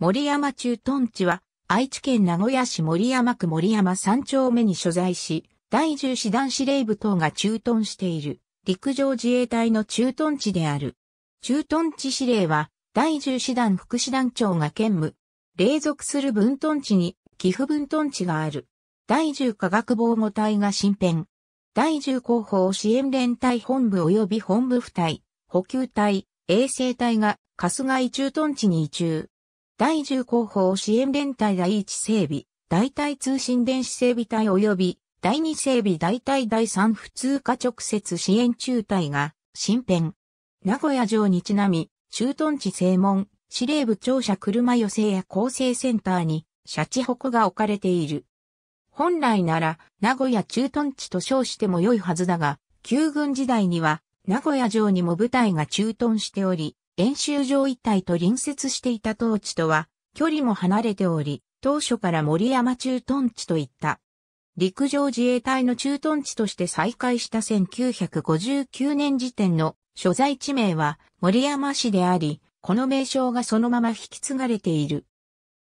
森山駐屯地は、愛知県名古屋市森山区森山三丁目に所在し、第10師団司令部等が駐屯している、陸上自衛隊の駐屯地である。駐屯地司令は、第10師団副師団長が兼務。隷属する分屯地に、寄付分屯地がある。第10科学防護隊が新編。第10広報支援連隊本部及び本部部隊、補給隊、衛生隊が、春日井駐屯地に移住。第10広報支援連隊第1整備、代替通信電子整備隊及び第2整備代替第3普通科直接支援中隊が新編。名古屋城にちなみ、駐屯地正門、司令部庁舎車寄せや構成センターに、シャチホコが置かれている。本来なら、名古屋駐屯地と称しても良いはずだが、旧軍時代には、名古屋城にも部隊が駐屯しており、演習場一帯と隣接していた当地とは、距離も離れており、当初から森山駐屯地といった。陸上自衛隊の駐屯地として再開した1959年時点の所在地名は森山市であり、この名称がそのまま引き継がれている。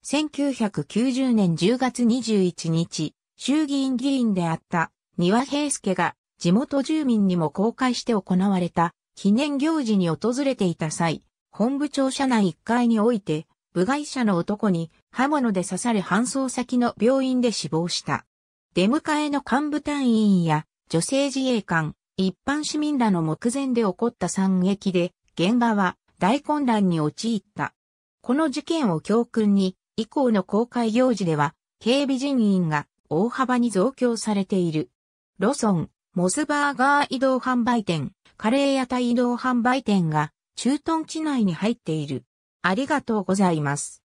1990年10月21日、衆議院議員であった庭平介が地元住民にも公開して行われた記念行事に訪れていた際、本部庁舎内1階において、部外者の男に刃物で刺され搬送先の病院で死亡した。出迎えの幹部隊員や女性自衛官、一般市民らの目前で起こった惨劇で、現場は大混乱に陥った。この事件を教訓に、以降の公開行事では、警備人員が大幅に増強されている。ロソン、モスバーガー移動販売店、カレー屋台移動販売店が駐屯地内に入っている。ありがとうございます。